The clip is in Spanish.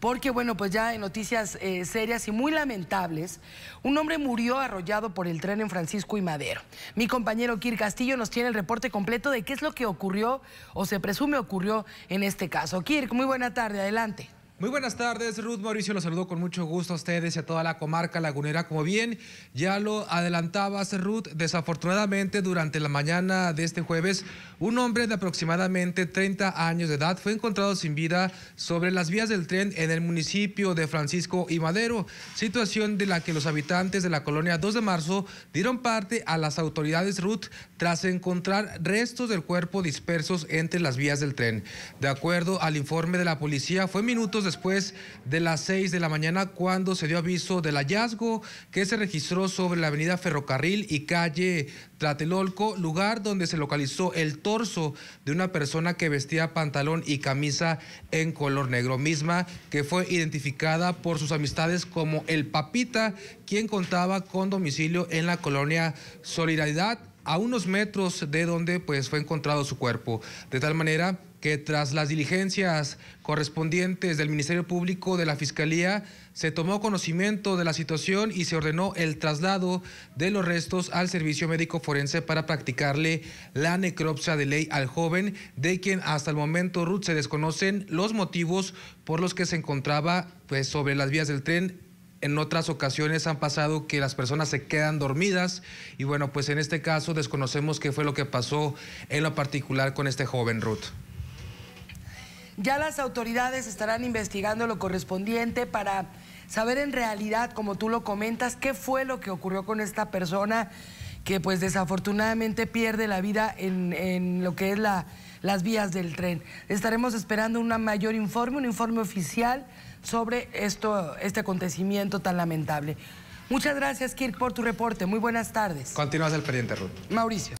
porque bueno, pues ya en noticias eh, serias y muy lamentables, un hombre murió arrollado por el tren en Francisco y Madero. Mi compañero Kir Castillo nos tiene el reporte completo de qué es lo que ocurrió o se presume ocurrió en este caso. Kirk, muy buena tarde, adelante. Muy buenas tardes, Ruth Mauricio, los saludo con mucho gusto a ustedes y a toda la comarca lagunera. Como bien ya lo adelantabas, Ruth, desafortunadamente durante la mañana de este jueves, un hombre de aproximadamente 30 años de edad fue encontrado sin vida sobre las vías del tren en el municipio de Francisco y Madero, situación de la que los habitantes de la colonia 2 de marzo dieron parte a las autoridades Ruth tras encontrar restos del cuerpo dispersos entre las vías del tren. De acuerdo al informe de la policía, fue minutos de después de las seis de la mañana cuando se dio aviso del hallazgo que se registró sobre la avenida Ferrocarril y calle Tlatelolco, lugar donde se localizó el torso de una persona que vestía pantalón y camisa en color negro, misma que fue identificada por sus amistades como el Papita, quien contaba con domicilio en la colonia Solidaridad a unos metros de donde pues fue encontrado su cuerpo. De tal manera que tras las diligencias correspondientes del Ministerio Público de la Fiscalía, se tomó conocimiento de la situación y se ordenó el traslado de los restos al Servicio Médico Forense para practicarle la necropsia de ley al joven, de quien hasta el momento Ruth se desconocen los motivos por los que se encontraba pues, sobre las vías del tren en otras ocasiones han pasado que las personas se quedan dormidas y bueno, pues en este caso desconocemos qué fue lo que pasó en lo particular con este joven Ruth. Ya las autoridades estarán investigando lo correspondiente para saber en realidad, como tú lo comentas, qué fue lo que ocurrió con esta persona que pues desafortunadamente pierde la vida en, lo que es la, las vías del tren. Estaremos esperando un mayor informe, un informe oficial sobre esto, este acontecimiento tan lamentable. Muchas gracias, Kirk, por tu reporte. Muy buenas tardes. Continúas el pendiente, Ruth. Mauricio.